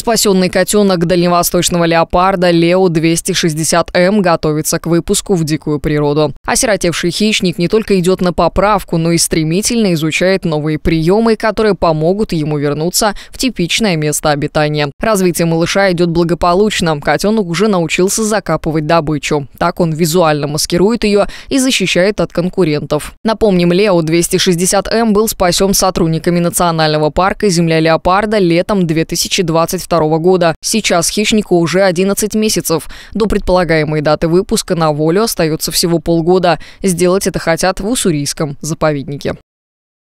Спасенный котенок дальневосточного леопарда Лео-260М эм готовится к выпуску в дикую природу. Осиротевший хищник не только идет на поправку, но и стремительно изучает новые приемы, которые помогут ему вернуться в типичное место обитания. Развитие малыша идет благополучно. Котенок уже научился закапывать добычу. Так он визуально маскирует ее и защищает от конкурентов. Напомним, Лео-260М эм был спасен сотрудниками Национального парка «Земля леопарда» летом 2020. 2022 года. Сейчас хищнику уже 11 месяцев. До предполагаемой даты выпуска на волю остается всего полгода. Сделать это хотят в Уссурийском заповеднике.